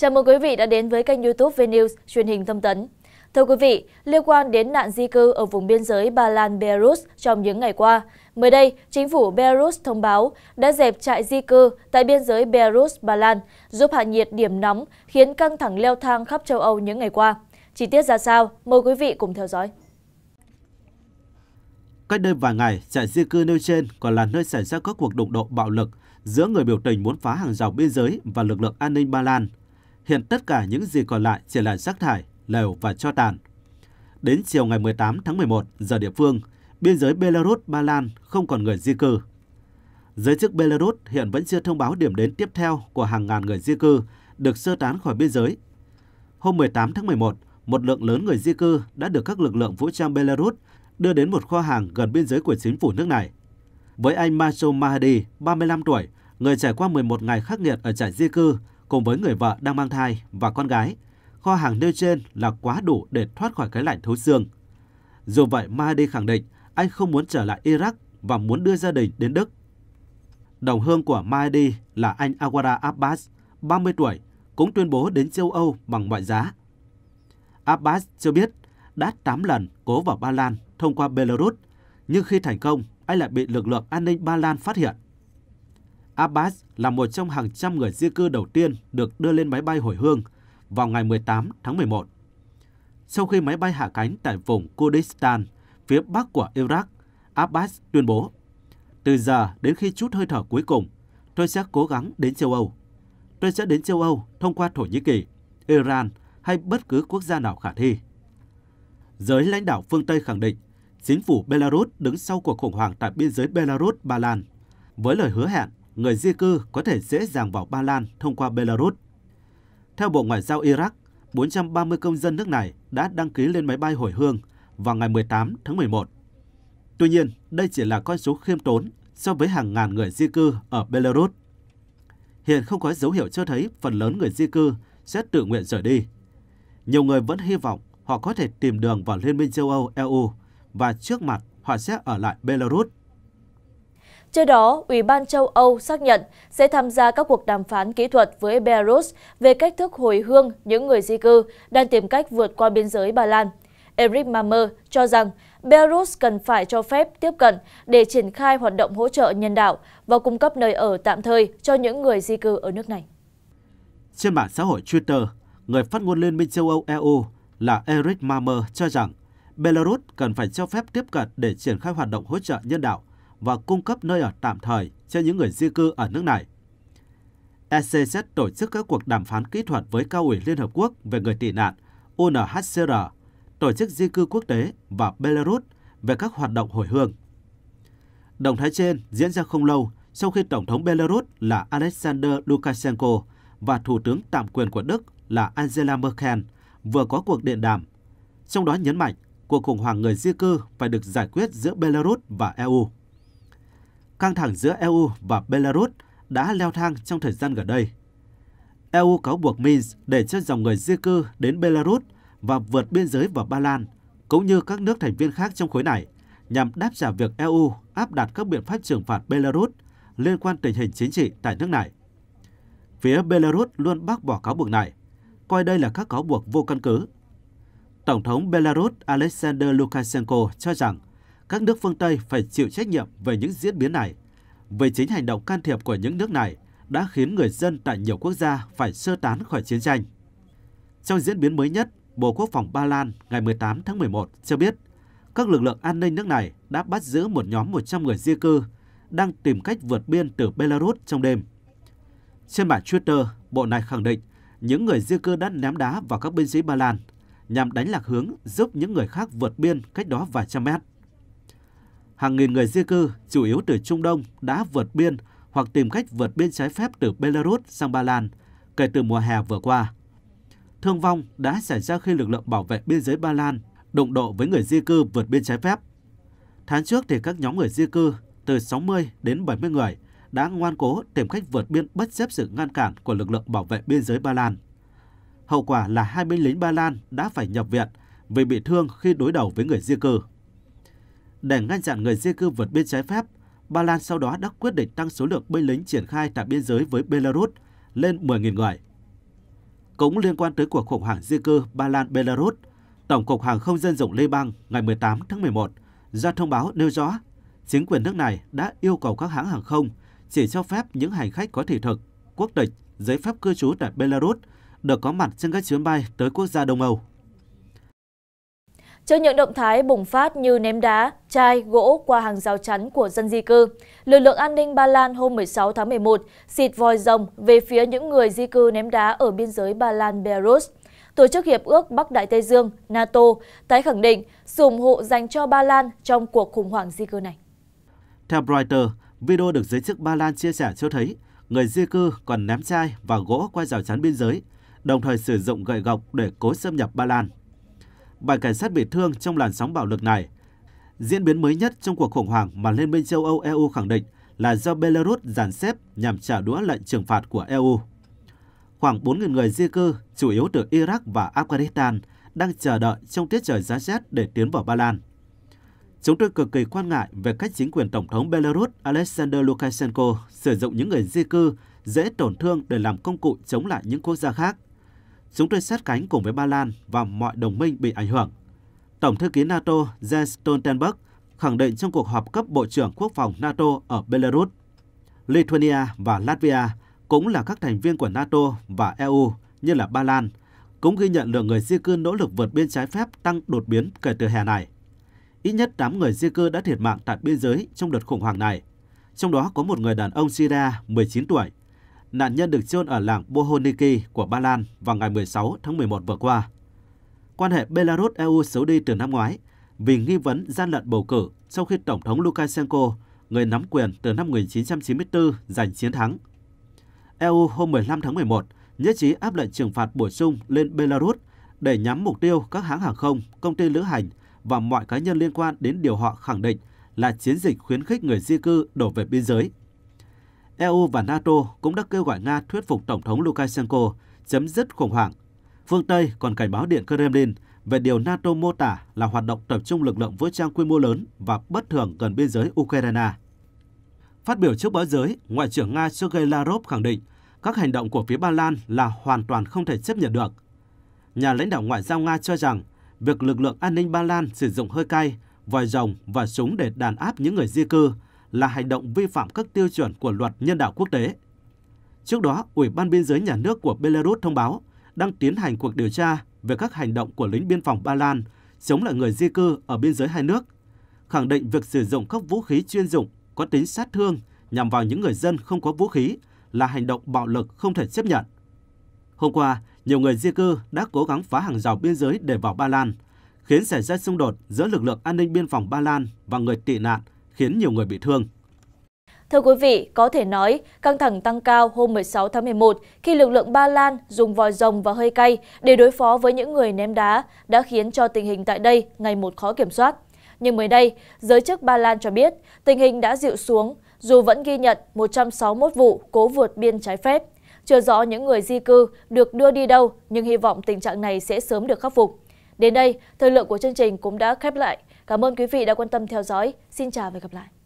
Chào mừng quý vị đã đến với kênh youtube VNews truyền hình thông tấn. Thưa quý vị, liên quan đến nạn di cư ở vùng biên giới Ba Lan Belarus trong những ngày qua, mới đây, chính phủ Belarus thông báo đã dẹp trại di cư tại biên giới Belarus Ba Lan, giúp hạ nhiệt điểm nóng khiến căng thẳng leo thang khắp châu Âu những ngày qua. Chi tiết ra sao, mời quý vị cùng theo dõi. Cách đây vài ngày, trại di cư nêu trên còn là nơi xảy ra các cuộc đụng độ bạo lực giữa người biểu tình muốn phá hàng rào biên giới và lực lượng an ninh Ba Lan – Hiện tất cả những gì còn lại chỉ là rác thải, lều và cho tàn. Đến chiều ngày 18 tháng 11 giờ địa phương, biên giới Belarus Ba Lan không còn người di cư. Giới chức Belarus hiện vẫn chưa thông báo điểm đến tiếp theo của hàng ngàn người di cư được sơ tán khỏi biên giới. Hôm 18 tháng 11, một lượng lớn người di cư đã được các lực lượng vũ trang Belarus đưa đến một kho hàng gần biên giới của chính phủ nước này. Với anh Maso Mahadi, 35 tuổi, người trải qua 11 ngày khắc nghiệt ở trại di cư cùng với người vợ đang mang thai và con gái, kho hàng nêu trên là quá đủ để thoát khỏi cái lạnh thấu xương. Dù vậy, Mahdi khẳng định anh không muốn trở lại Iraq và muốn đưa gia đình đến Đức. Đồng hương của Mahdi là anh Awara Abbas, 30 tuổi, cũng tuyên bố đến châu Âu bằng mọi giá. Abbas cho biết đã 8 lần cố vào Ba Lan thông qua Belarus, nhưng khi thành công, anh lại bị lực lượng an ninh Ba Lan phát hiện. Abbas là một trong hàng trăm người di cư đầu tiên được đưa lên máy bay hồi hương vào ngày 18 tháng 11. Sau khi máy bay hạ cánh tại vùng Kurdistan, phía bắc của Iraq, Abbas tuyên bố, từ giờ đến khi chút hơi thở cuối cùng, tôi sẽ cố gắng đến châu Âu. Tôi sẽ đến châu Âu thông qua Thổ Nhĩ Kỳ, Iran hay bất cứ quốc gia nào khả thi. Giới lãnh đạo phương Tây khẳng định, chính phủ Belarus đứng sau cuộc khủng hoảng tại biên giới Belarus-Ba Lan, với lời hứa hẹn người di cư có thể dễ dàng vào Ba Lan thông qua Belarus. Theo Bộ Ngoại giao Iraq, 430 công dân nước này đã đăng ký lên máy bay hồi hương vào ngày 18 tháng 11. Tuy nhiên, đây chỉ là con số khiêm tốn so với hàng ngàn người di cư ở Belarus. Hiện không có dấu hiệu cho thấy phần lớn người di cư sẽ tự nguyện rời đi. Nhiều người vẫn hy vọng họ có thể tìm đường vào Liên minh châu Âu EU và trước mặt họ sẽ ở lại Belarus trước đó ủy ban châu âu xác nhận sẽ tham gia các cuộc đàm phán kỹ thuật với belarus về cách thức hồi hương những người di cư đang tìm cách vượt qua biên giới ba lan eric mamer cho rằng belarus cần phải cho phép tiếp cận để triển khai hoạt động hỗ trợ nhân đạo và cung cấp nơi ở tạm thời cho những người di cư ở nước này trên mạng xã hội twitter người phát ngôn liên minh châu âu eu là eric mamer cho rằng belarus cần phải cho phép tiếp cận để triển khai hoạt động hỗ trợ nhân đạo và cung cấp nơi ở tạm thời cho những người di cư ở nước này. ECZ tổ chức các cuộc đàm phán kỹ thuật với Cao ủy Liên Hợp Quốc về người tị nạn, UNHCR, Tổ chức Di cư Quốc tế và Belarus về các hoạt động hồi hương. Động thái trên diễn ra không lâu sau khi Tổng thống Belarus là Alexander Lukashenko và Thủ tướng tạm quyền của Đức là Angela Merkel vừa có cuộc điện đàm, trong đó nhấn mạnh cuộc khủng hoảng người di cư phải được giải quyết giữa Belarus và EU căng thẳng giữa EU và Belarus đã leo thang trong thời gian gần đây. EU cáo buộc Minsk để cho dòng người di cư đến Belarus và vượt biên giới vào Ba Lan, cũng như các nước thành viên khác trong khối này, nhằm đáp trả việc EU áp đặt các biện pháp trừng phạt Belarus liên quan tình hình chính trị tại nước này. Phía Belarus luôn bác bỏ cáo buộc này, coi đây là các cáo buộc vô căn cứ. Tổng thống Belarus Alexander Lukashenko cho rằng các nước phương Tây phải chịu trách nhiệm về những diễn biến này, về chính hành động can thiệp của những nước này đã khiến người dân tại nhiều quốc gia phải sơ tán khỏi chiến tranh. Trong diễn biến mới nhất, Bộ Quốc phòng Ba Lan ngày 18 tháng 11 cho biết các lực lượng an ninh nước này đã bắt giữ một nhóm 100 người di cư đang tìm cách vượt biên từ Belarus trong đêm. Trên bản Twitter, bộ này khẳng định những người di cư đã ném đá vào các binh sĩ Ba Lan nhằm đánh lạc hướng giúp những người khác vượt biên cách đó vài trăm mét. Hàng nghìn người di cư, chủ yếu từ Trung Đông, đã vượt biên hoặc tìm cách vượt biên trái phép từ Belarus sang Ba Lan kể từ mùa hè vừa qua. Thương vong đã xảy ra khi lực lượng bảo vệ biên giới Ba Lan đụng độ với người di cư vượt biên trái phép. Tháng trước thì các nhóm người di cư từ 60 đến 70 người đã ngoan cố tìm cách vượt biên bất chấp sự ngăn cản của lực lượng bảo vệ biên giới Ba Lan. Hậu quả là hai binh lính Ba Lan đã phải nhập viện vì bị thương khi đối đầu với người di cư. Để ngăn chặn người di cư vượt biên trái phép, Ba Lan sau đó đã quyết định tăng số lượng binh lính triển khai tại biên giới với Belarus lên 10.000 người. Cũng liên quan tới cuộc khủng hoảng di cư Ba Lan-Belarus, Tổng cục Hàng không dân dụng Liban ngày 18 tháng 11 ra thông báo nêu rõ chính quyền nước này đã yêu cầu các hãng hàng không chỉ cho phép những hành khách có thị thực, quốc tịch, giấy phép cư trú tại Belarus được có mặt trên các chuyến bay tới quốc gia Đông Âu trước những động thái bùng phát như ném đá chai gỗ qua hàng rào chắn của dân di cư lực lượng an ninh ba lan hôm 16 tháng 11 xịt vòi rồng về phía những người di cư ném đá ở biên giới ba lan belarus tổ chức hiệp ước bắc đại tây dương nato tái khẳng định sự ủng hộ dành cho ba lan trong cuộc khủng hoảng di cư này theo reuters video được giới chức ba lan chia sẻ cho thấy người di cư còn ném chai và gỗ qua rào chắn biên giới đồng thời sử dụng gậy gộc để cố xâm nhập ba lan bảy cảnh sát bị thương trong làn sóng bạo lực này. Diễn biến mới nhất trong cuộc khủng hoảng mà Liên minh châu Âu EU khẳng định là do Belarus dàn xếp nhằm trả đũa lệnh trừng phạt của EU. Khoảng 4.000 người di cư, chủ yếu từ Iraq và Afghanistan, đang chờ đợi trong tiết trời giá rét để tiến vào Ba Lan. Chúng tôi cực kỳ quan ngại về cách chính quyền Tổng thống Belarus Alexander Lukashenko sử dụng những người di cư dễ tổn thương để làm công cụ chống lại những quốc gia khác – Chúng tôi sát cánh cùng với Ba Lan và mọi đồng minh bị ảnh hưởng. Tổng thư ký NATO Jens Stoltenberg khẳng định trong cuộc họp cấp Bộ trưởng Quốc phòng NATO ở Belarus. Lithuania và Latvia cũng là các thành viên của NATO và EU như là Ba Lan, cũng ghi nhận lượng người di cư nỗ lực vượt biên trái phép tăng đột biến kể từ hè này. Ít nhất 8 người di cư đã thiệt mạng tại biên giới trong đợt khủng hoảng này, trong đó có một người đàn ông Syria 19 tuổi Nạn nhân được chôn ở làng Bohoniki của Ba Lan vào ngày 16 tháng 11 vừa qua. Quan hệ Belarus-EU xấu đi từ năm ngoái vì nghi vấn gian lận bầu cử sau khi Tổng thống Lukashenko, người nắm quyền từ năm 1994, giành chiến thắng. EU hôm 15 tháng 11 nhất trí áp lệnh trừng phạt bổ sung lên Belarus để nhắm mục tiêu các hãng hàng không, công ty lữ hành và mọi cá nhân liên quan đến điều họ khẳng định là chiến dịch khuyến khích người di cư đổ về biên giới. EU và NATO cũng đã kêu gọi Nga thuyết phục Tổng thống Lukashenko chấm dứt khủng hoảng. Phương Tây còn cảnh báo Điện Kremlin về điều NATO mô tả là hoạt động tập trung lực lượng vũ trang quy mô lớn và bất thường gần biên giới Ukraine. Phát biểu trước báo giới, Ngoại trưởng Nga Sergei Lavrov khẳng định các hành động của phía Ba Lan là hoàn toàn không thể chấp nhận được. Nhà lãnh đạo ngoại giao Nga cho rằng việc lực lượng an ninh Ba Lan sử dụng hơi cay, vòi rồng và súng để đàn áp những người di cư là hành động vi phạm các tiêu chuẩn của luật nhân đạo quốc tế. Trước đó, Ủy ban biên giới nhà nước của Belarus thông báo đang tiến hành cuộc điều tra về các hành động của lính biên phòng Ba Lan chống lại người di cư ở biên giới hai nước, khẳng định việc sử dụng các vũ khí chuyên dụng có tính sát thương nhằm vào những người dân không có vũ khí là hành động bạo lực không thể chấp nhận. Hôm qua, nhiều người di cư đã cố gắng phá hàng rào biên giới để vào Ba Lan, khiến xảy ra xung đột giữa lực lượng an ninh biên phòng Ba Lan và người tị nạn khiến nhiều người bị thương. Thưa quý vị, có thể nói, căng thẳng tăng cao hôm 16 tháng 11 khi lực lượng Ba Lan dùng vòi rồng và hơi cay để đối phó với những người ném đá đã khiến cho tình hình tại đây ngày một khó kiểm soát. Nhưng mới đây, giới chức Ba Lan cho biết tình hình đã dịu xuống dù vẫn ghi nhận 161 vụ cố vượt biên trái phép. Chưa rõ những người di cư được đưa đi đâu nhưng hy vọng tình trạng này sẽ sớm được khắc phục. Đến đây, thời lượng của chương trình cũng đã khép lại. Cảm ơn quý vị đã quan tâm theo dõi. Xin chào và gặp lại.